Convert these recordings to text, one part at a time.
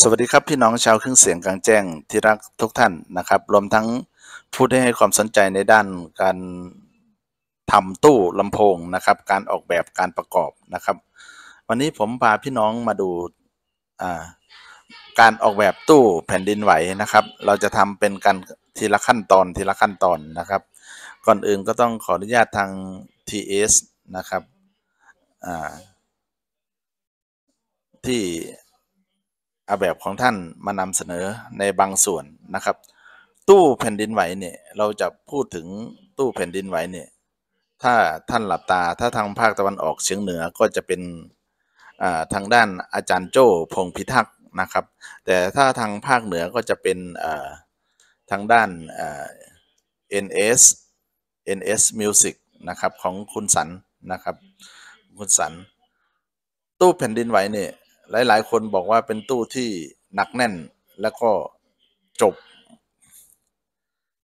สวัสดีครับ พี่น้องชาวเครื่องเสียงกลางแจ้งที่รักทุกท่านนะครับ รวมทั้งผู้ที่ให้ความสนใจในด้านการทำตู้ลำโพงนะครับการออกแบบการประกอบนะครับ วันนี้ผมพาพี่น้องมาดูการออกแบบตู้แผ่นดินไหวนะครับ เราจะทำเป็นการทีละขั้นตอนทีละขั้นตอนนะครับก่อนอื่นก็ต้องขออนุญาตทาง TS นะครับที่เอาแบบของท่านมานำเสนอในบางส่วนนะครับ ตู้แผ่นดินไหวเนี่ยเราจะพูดถึงตู้แผ่นดินไหวเนี่ยถ้าท่านหลับตาถ้าทางภาคตะวันออกเฉียงเหนือก็จะเป็นทางด้านอาจารย์โจ้พงพิทักษ์นะครับแต่ถ้าทางภาคเหนือก็จะเป็นทางด้าน NS NS Music นะครับของคุณสันนะครับ คุณสันตู้แผ่นดินไหวเนี่ยหลายๆ คนบอกว่าเป็นตู้ที่หนักแน่นแล้วก็จบ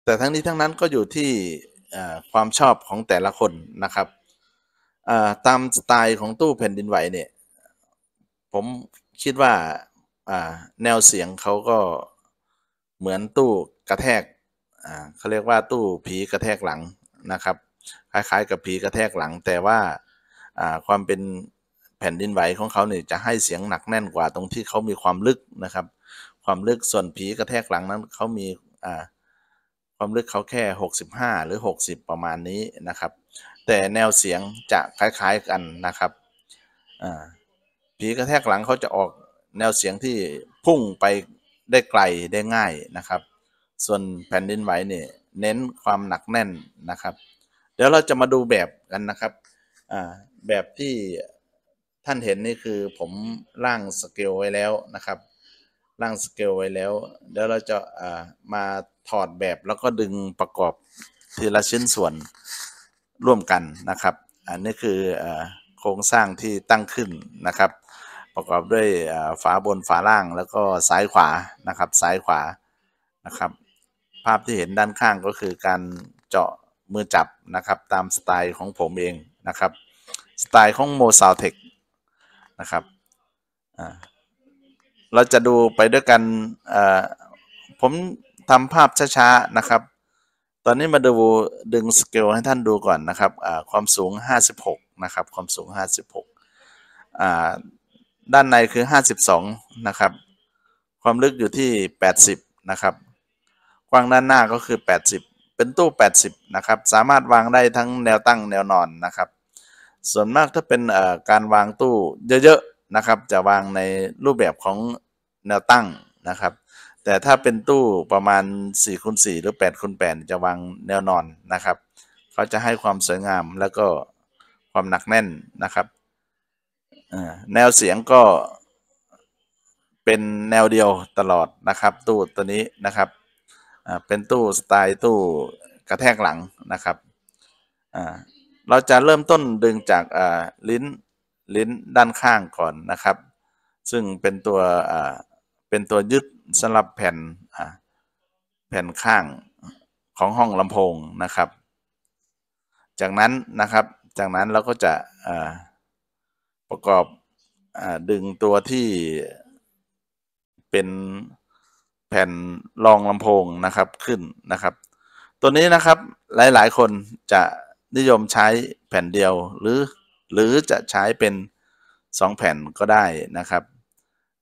แต่ทั้งนี้ทั้งนั้นก็อยู่ที่ความชอบของแต่ละคนนะครับตามสไตล์ของตู้แผ่นดินไหวเนี่ยผมคิดว่าแนวเสียงเขาก็เหมือนตู้กระแทกเขาเรียกว่าตู้ผีกระแทกหลังนะครับ คล้ายๆ กับผีกระแทกหลัง แต่ว่าความเป็นแผ่นดินไหวของเขาเนี่ยจะให้เสียงหนักแน่นกว่า ตรงที่เขามีความลึกนะครับ ความลึกส่วนผีกระแทกหลังนั้นเขามีอ่าความลึกเขาแค่ 65 หรือ 60 ประมาณนี้นะครับ แต่แนวเสียงจะคล้าย ๆ กันนะครับผีกระแทกหลังเขาจะออกแนวเสียงที่พุ่งไปได้ไกลได้ง่ายนะครับ ส่วนแผ่นดินไหวเนี่ยเน้นความหนักแน่นนะครับ เดี๋ยวเราจะมาดูแบบกันนะครับแบบที่ท่านเห็นนี่คือผมร่างสเกลไว้แล้วนะครับร่างสเกลไว้แล้วเดี๋ยวเราจะมาถอดแบบแล้วก็ดึงประกอบทีละชิ้นส่วนร่วมกัน นะครับ อันนี้คืออโครงสร้างที่ตั้งขึ้นนะครับ ประกอบด้วยฝาบนฝาล่างแล้วก็ซ้ายขวานะครับ ซ้ายขวา นะครับ ภาพที่เห็นด้านข้างก็คือการเจาะมือจับนะครับตามสไตล์ของผมเองนะครับ สไตล์ของโมซาวเทคนะครับเราจะดูไปด้วยกัน ผมทำภาพช้าๆนะครับ ตอนนี้มาดูดึงสเกลให้ท่านดูก่อนนะครับความสูง 56นะครับ ความสูง 56 ด้านในคือ 52นะครับ ความลึกอยู่ที่ 80นะครับกว้างด้านหน้าก็คือ 80 เป็นตู้ 80นะครับ สามารถวางได้ทั้งแนวตั้งแนวนอน นะครับส่วนมากถ้าเป็นการวางตู้เยอะ ๆ นะครับ จะวางในรูปแบบของแนวตั้งนะครับ แต่ถ้าเป็นตู้ประมาณ4คูณ4หรือ8คูณ8จะวางแนวนอนนะครับเขาจะให้ความสวยงามแล้วก็ความหนักแน่นนะครับแนวเสียงก็เป็นแนวเดียวตลอดนะครับ ตู้ตัวนี้นะครับเป็นตู้ สไตล์ตู้กระแทกหลังนะครับเราจะเริ่มต้นดึงจากลิ้นลิ้นด้านข้างก่อนนะครับ ซึ่งเป็นตัวเป็นตัวยึดสำหรับแผ่นแผ่นข้างของห้องลำโพงนะครับ จากนั้นนะครับจากนั้นเราก็จะประกอบอดึงตัวที่เป็นแผ่นรองลำโพงนะครับขึ้นนะครับ ตัวนี้นะครับหลายๆ คนจะนิยมใช้แผ่นเดียวหรือหรือจะใช้เป็น 2 แผ่นก็ได้นะครับ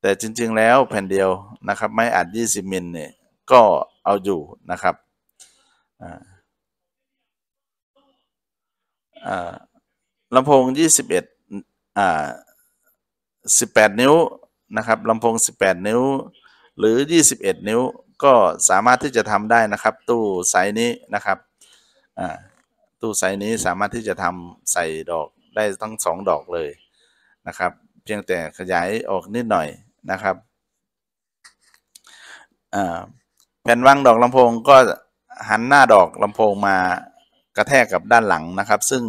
แต่จริงๆแล้วแผ่นเดียวนะครับไม่อัด20 มิลเนี่ยก็เอาอยู่นะครับลำโพง21 อ่า 18 นิ้วนะครับลำโพง 18 นิ้ว หรือ 21 นิ้วก็สามารถที่จะทำได้นะครับตู้ไซส์นี้นะครับอ่าตู้ไซนี้สามารถที่จะทำใส่ดอกได้ทั้งสองดอกเลยนะครับ เพียงแต่ขยายออกนิดหน่อยนะครับแผ่นวางดอกลำโพงก็หันหน้าดอกลำโพงมากระแทกกับด้านหลังนะครับ ซึ่ง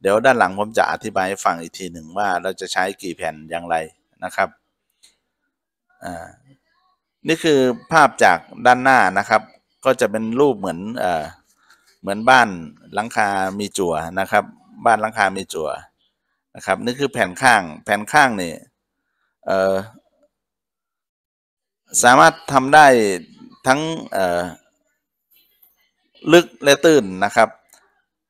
เดี๋ยวด้านหลังผมจะอธิบายให้ฟังอีกทีหนึ่งว่าเราจะใช้กี่แผ่นอย่างไรนะครับนี่คือภาพจากด้านหน้านะครับ ก็จะเป็นรูปเหมือนอเหมือนบ้านหลังคามีจั่วนะครับ บ้านหลังคา มีจั่วนะครับนี่คือแผ่นข้างแผ่นข้างนี่เอ่อสามารถทำได้ทั้งเอ่อลึกและตื้นนะครับ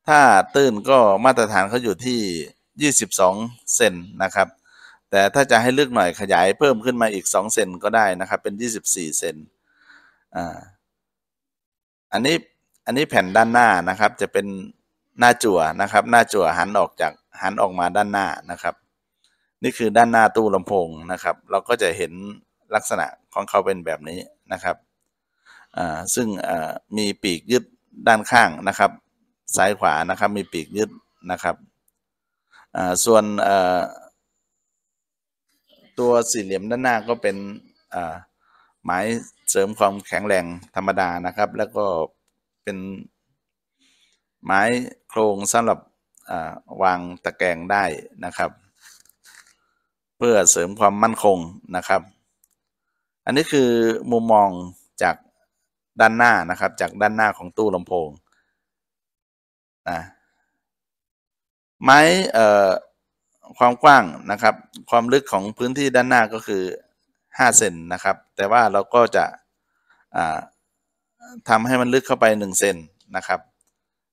ถ้าตื้นก็มาตรฐานเขาอยู่ที่ 22เซนนะครับ แต่ถ้าจะให้ลึกหน่อยขยายเพิ่มขึ้นมาอีก2เซนก็ได้นะครับ เป็น 24เซนอ่าอันนี้อันนี้แผ่นด้านหน้านะครับจะเป็นหน้าจั่วนะครับ หน้าจั่วหันออกจากหันออกมาด้านหน้านะครับ นี่คือด้านหน้าตู้ลำโพงนะครับ เราก็จะเห็นลักษณะของเขาเป็นแบบนี้นะครับซึ่งมีปีกยึดด้านข้างนะครับ ซ้ายขวานะครับ มีปีกยึดนะครับส่วนตัวสี่เหลี่ยมด้านหน้าก็เป็นไมาเสริมความแข็งแรงธรรมดานะครับ แล้วก็เป็นไม้โครงสำหรับวางตะแกรงได้นะครับ เพื่อเสริมความมั่นคงนะครับ อันนี้คือมุมมองจากด้านหน้านะครับ จากด้านหน้าของตู้ลำโพงนะไม้ความกว้างนะครับ ความลึกของพื้นที่ด้านหน้าก็คือ5เซนนะครับแต่ว่าเราก็จะทำให้มันลึกเข้าไป 1เซนนะครับ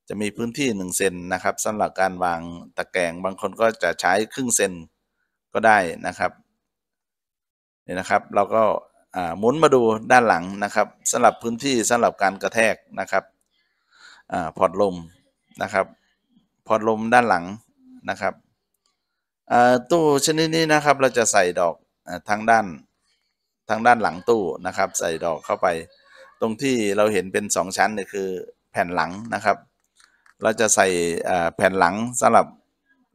จะมีพื้นที่1เซนนะครับสำหรับการวางตะแกรงบางคนก็จะใช้ครึ่งเซนก็ได้นะครับนี่นะครับ เราก็หมุนมาดูด้านหลังนะครับสำหรับพื้นที่สำหรับการกระแทกนะครับพอร์ตลมนะครับ พอร์ตลมด้านหลังนะครับตู้ชนิดนี้นะครับเราจะใส่ดอกทางด้านทางด้านหลังตู้นะครับ ใส่ดอกเข้าไปตรงที่เราเห็นเป็น 2 ชั้นเนี่ยคือแผ่นหลังนะครับ เราจะใส่แผ่นหลังสำหรับ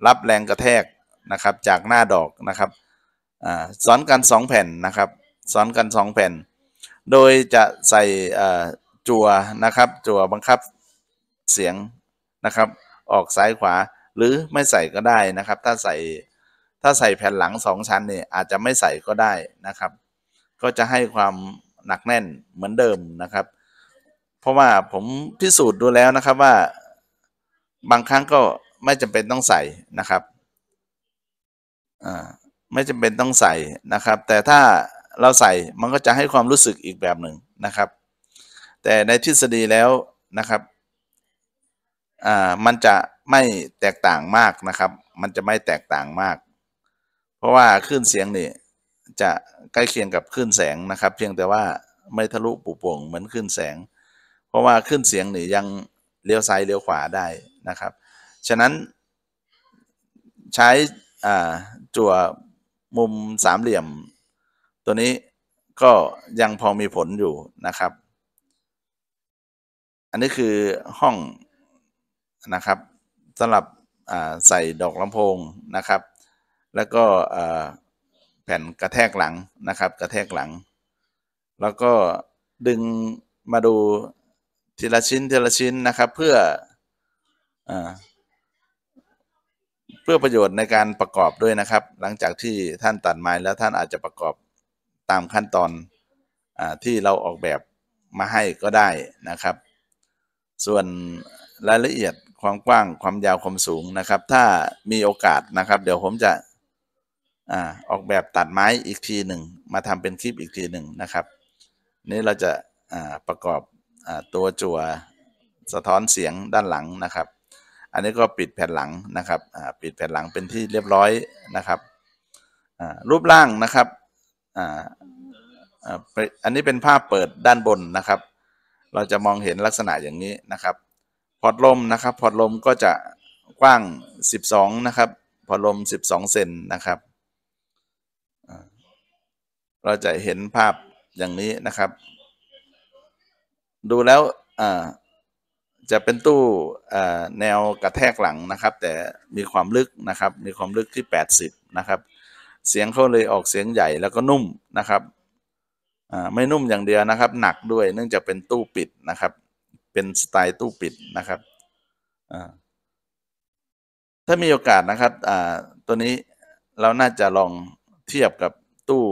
รับแรงกระแทกนะครับ จากหน้าดอกนะครับซ้อนกัน 2 แผ่นนะครับซ้อนกัน 2 แผ่น โดยจะใส่จั่วนะครับ จั่วบังคับเสียงนะครับ ออกซ้ายขวาหรือไม่ใส่ก็ได้นะครับ ถ้าใส่ถ้าใส่แผ่นหลัง 2 ชั้นเนี่ยอาจจะไม่ใส่ก็ได้นะครับ ก็จะให้ความหนักแน่นเหมือนเดิมนะครับ เพราะว่าผมพิสูจน์ดูแล้วนะครับว่าบางครั้งก็ไม่จำเป็นต้องใส่นะครับอ่าไม่จำเป็นต้องใส่นะครับ แต่ถ้าเราใส่มันก็จะให้ความรู้สึกอีกแบบหนึ่งนะครับ แต่ในทฤษฎีแล้วนะครับอ่ามันจะไม่แตกต่างมากนะครับ มันจะไม่แตกต่างมาก เพราะว่าขึ้นเสียงนี่จะใกล้เคียงกับคลื่นแสงนะครับ เพียงแต่ว่าไม่ทะลุปุโป่งเหมือนคลื่นแสง เพราะว่าคลื่น เสียง นี่ ยังเลี้ยว ซ้ายเลี้ยวขวาได้นะครับ ฉะนั้นใช้จั่วมุมสามเหลี่ยม ตัวนี้ก็ยังพอ มีผลอยู่นะครับ อันนี้คือห้อง นะครับสำหรับใส่ดอกลำโพงนะครับ แล้วก็แผ่นกระแทกหลังนะครับกระแทกหลัง แล้วก็ดึงมาดูทีละชิ้นทีละชิ้นนะครับเพื่ออเพื่อประโยชน์ในการประกอบด้วยนะครับหลังจากที่ท่านตัดไม้แล้วท่านอาจจะประกอบตามขั้นตอนอที่เราออกแบบมาให้ก็ได้นะครับ ส่วนรายละเอียดความกว้างความยาวความสูงนะครับ ถ้ามีโอกาสนะครับ เดี๋ยวผมจะออกแบบตัดไม้อีกทีหนึ่งมาทำเป็นคลิปอีกทีหนึ่งนะครับนี่เราจะประกอบอตัวจั่วสะท้อนเสียงด้านหลังนะครับ อันนี้ก็ปิดแผ่นหลังนะครับ ปิดแผ่นหลังเป็นที่เรียบร้อยนะครับ รูปร่างนะครับ อันนี้เป็นภาพเปิดด้านบนนะครับ เราจะมองเห็นลักษณะอย่างนี้นะครับ พอดลมนะครับพอดลมก็จะกว้าง 12 นะครับพอดลม 12เซนนะครับเราจะเห็นภาพอย่างนี้นะครับ ดูแล้วจะเป็นตู้แนวกระแทกหลังนะครับ แต่มีความลึกนะครับ มีความลึกที่ 80นะครับ เสียงเขาเลยออกเสียงใหญ่แล้วก็นุ่มนะครับไม่นุ่มอย่างเดียวนะครับ หนักด้วยเนื่องจากเป็นตู้ปิดนะครับ เป็นสไตล์ตู้ปิดนะครับถ้ามีโอกาสนะครับตัวนี้เราน่าจะลองเทียบกับตู้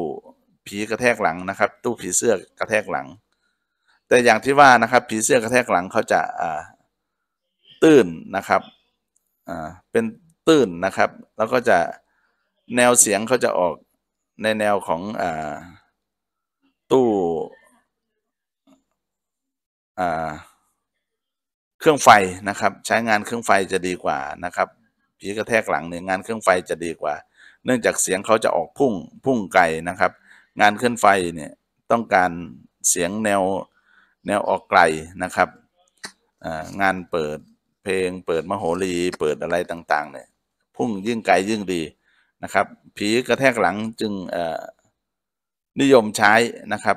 ผีกระแทกหลังนะครับ ตู้ผีเสื้อกระแทกหลัง แต่อย่างที่ว่านะครับ ผีเสื้อกระแทกหลังเขาจะอ่าตื้นนะครับอ่าเป็นตื้นนะครับ แล้วก็จะแนวเสียงเขาจะออกในแนวของอ่าตู้อ่าเครื่องไฟนะครับ ใช้งานเครื่องไฟจะดีกว่านะครับ ผีกระแทกหลังเนี่ยงานเครื่องไฟจะดีกว่า เนื่องจากเสียงเขาจะออกพุ่งพุ่งไกลนะครับงานเคลื่อนไฟเนี่ยต้องการเสียงแนวแนวออกไกลนะครับ งานเปิดเพลง เปิดมโหรีเปิดอะไรต่างๆเนี่ยพุ่งยิ่งไกลยิ่งดีนะครับ ผีกระแทกหลังจึงนิยมใช้นะครับ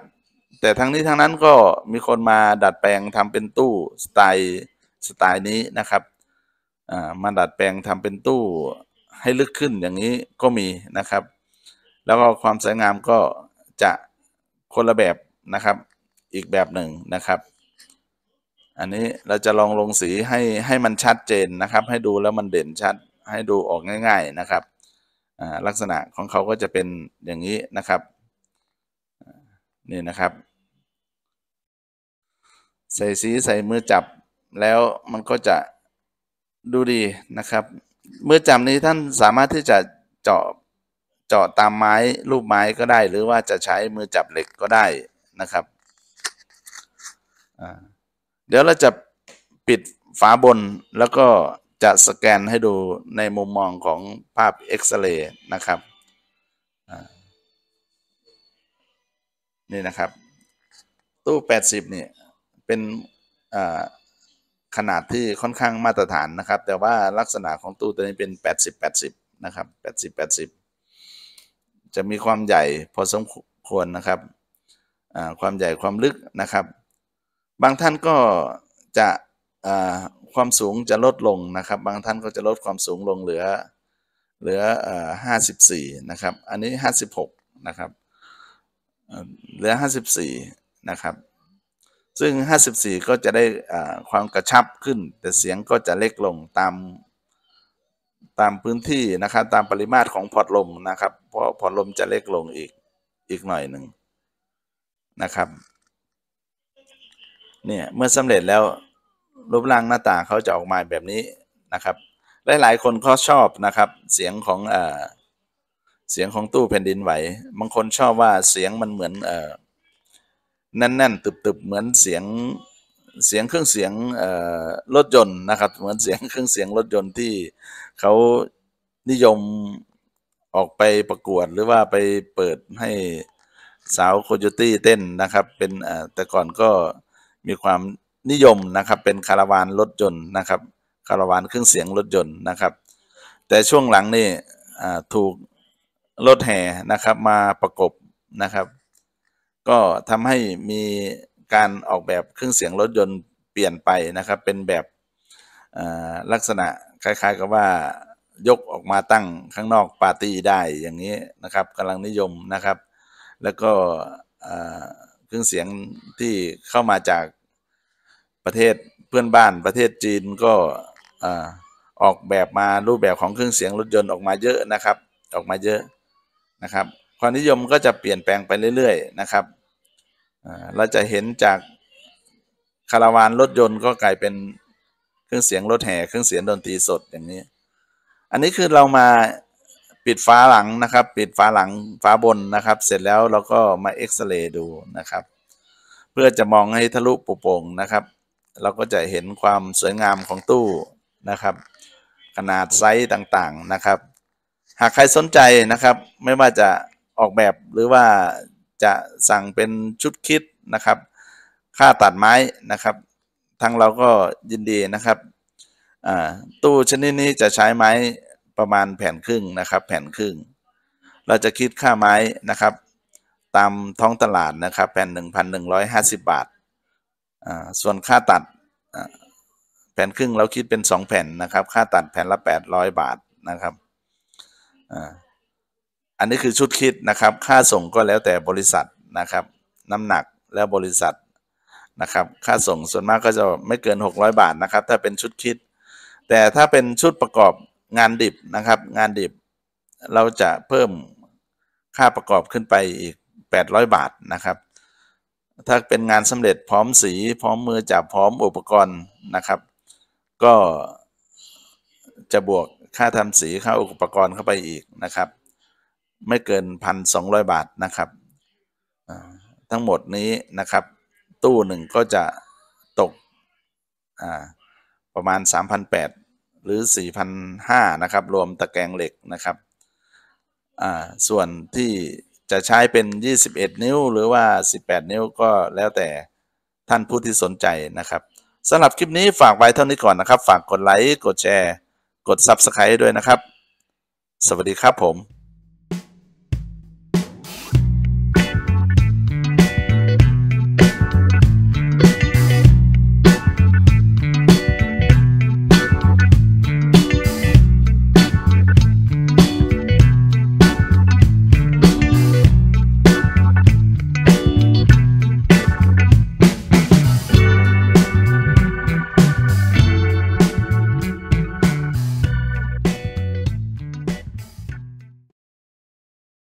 แต่ทั้งนี้ทั้งนั้นก็มีคนมาดัดแปลงทำเป็นตู้ สไตล์ สไตล์นี้นะครับมาดัดแปลงทำเป็นตู้ให้ลึกขึ้นอย่างนี้ก็มีนะครับ แล้วก็ความสวยงามก็จะคนละแบบนะครับอีกแบบหนึ่งนะครับอันนี้เราจะลองลงสีให้ให้มันชัดเจนนะครับ ให้ดูแล้วมันเด่นชัดให้ดูออกง่ายๆนะครับลักษณะของเขาก็จะเป็นอย่างนี้นะครับ นี่นะครับ ใส่สีใส่มือจับแล้วมันก็จะดูดีนะครับมือจับนี้ท่านสามารถที่จะเจาะเจาะตามไม้ รูปไม้ก็ได้หรือว่าจะใช้มือจับเหล็กก็ได้นะครับ เดี๋ยวเราจะปิดฝาบนแล้วก็จะสแกนให้ดูในมุมมองของภาพเอ็กซเรย์นะครับนี่นะครับ ตู้ 80เนี่ยเป็นขนาดที่ค่อนข้างมาตรฐานนะครับ แต่ว่าลักษณะของตู้ตัวนี้เป็น 80 80 นะครับ 80 80จะมีความใหญ่พอสมควรนะครับความใหญ่ความลึกนะครับ บางท่านก็จะความสูงจะลดลงนะครับบางท่านก็จะลดความสูงลงเหลือ เหลือห้าสิบสี่นะครับ อันนี้ห้าสิบหกนะครับเหลือห้าสิบสี่นะครับซึ่งห้าสิบสี่ก็จะได้ความกระชับขึ้นแต่เสียงก็จะเล็กลงตามตามพื้นที่นะครับ ตามปริมาตรของพอร์ลมนะครับเพราะพอร์ลมจะเล็กลงอีกอีกหน่อยหนึ่งนะครับเนี่ยเมื่อสำเร็จแล้วรูปร่างหน้าตาเขาจะออกมาแบบนี้นะครับ หลายหลายคนก็ชอบนะครับเสียงของเอ่อเสียงของตู้แผ่นดินไหวบางคนชอบว่าเสียงมันเหมือนเอ่อแน่นๆตึบๆเหมือนเสียงเสียงเครื่องเสียงรถยนต์นะครับ เหมือนเสียงเครื่องเสียงรถยนต์ที่เขานิยมออกไปประกวดหรือว่าไปเปิดให้สาวโคโยตี้เต้นนะครับเป็นแต่ก่อนก็มีความนิยมนะครับเป็นคาราวานรถยนต์นะครับคาราวานเครื่องเสียงรถยนต์นะครับ แต่ช่วงหลังนี่ถูกรถแห่นะครับมาประกบนะครับ ก็ทำให้มีการออกแบบเครื่องเสียงรถยนต์เปลี่ยนไปนะครับเป็นแบบลักษณะคล้ายๆกับว่ายกออกมาตั้งข้างนอกปาร์ตี้ได้อย่างนี้นะครับกำลังนิยมนะครับ แล้วก็เครื่องเสียงที่เข้ามาจากประเทศเพื่อนบ้านประเทศจีนก็ออกแบบมารูปแบบของเครื่องเสียงรถยนต์ออกมาเยอะนะครับ ออกมาเยอะนะครับ ความนิยมก็จะเปลี่ยนแปลงไปเรื่อยๆ นะครับเราจะเห็นจากคาราวานรถยนต์ก็กลายเป็นเครื่องเสียงรถแห่เครื่องเสียงดนตรีสดอย่างนี้ อันนี้คือเรามาปิดฟ้าหลังนะครับ ปิดฟ้าหลังฟ้าบนนะครับ เสร็จแล้วเราก็มาเอ็กซเรย์ดูนะครับ เพื่อจะมองให้ทะลุปุโป่งนะครับ เราก็จะเห็นความสวยงามของตู้นะครับ ขนาดไซส์ต่างๆนะครับ หากใครสนใจนะครับ ไม่ว่าจะออกแบบหรือว่าจะสั่งเป็นชุดคิดนะครับ ค่าตัดไม้นะครับทางเราก็ยินดีนะครับตู้ชนิดนี้จะใช้ไม้ประมาณแผ่นครึ่งนะครับแผ่นครึ่ง เราจะคิดค่าไม้นะครับตามท้องตลาดนะครับแผ่น 1,150 บาท ส่วนค่าตัดแผ่นครึ่งเราคิดเป็น 2 แผ่นนะครับค่าตัดแผ่นละ 800 บาทนะครับอันนี้คือชุดคิดนะครับค่าส่งก็แล้วแต่บริษัทนะครับน้ำหนักแล้วบริษัทนะครับ ค่าส่งส่วนมากก็จะไม่เกิน 600 บาทนะครับ ถ้าเป็นชุดคิด แต่ถ้าเป็นชุดประกอบงานดิบนะครับ งานดิบ เราจะเพิ่มค่าประกอบขึ้นไปอีก 800 บาทนะครับ ถ้าเป็นงานสำเร็จพร้อมสีพร้อมมือจับพร้อมอุปกรณ์นะครับ ก็ จะบวกค่าทำสีค่าอุปกรณ์เข้าไปอีกนะครับ ไม่เกิน 1,200 บาทนะครับ ทั้งหมดนี้นะครับตู้หนึ่งก็จะตกประมาณ 3,800 หรือ4 0 0 5นะครับ รวมตะแกรงเหล็กนะครับส่วนที่จะใช้เป็น 21 นิ้ว หรือว่า 18 นิ้วก็แล้วแต่ท่านผู้ที่สนใจนะครับสำหรับคลิปนี้ฝากไว้เท่านี้ก่อนนะครับ ฝากกดไลค์กดแชร์ กด Subscribe ด้วยนะครับ สวัสดีครับผม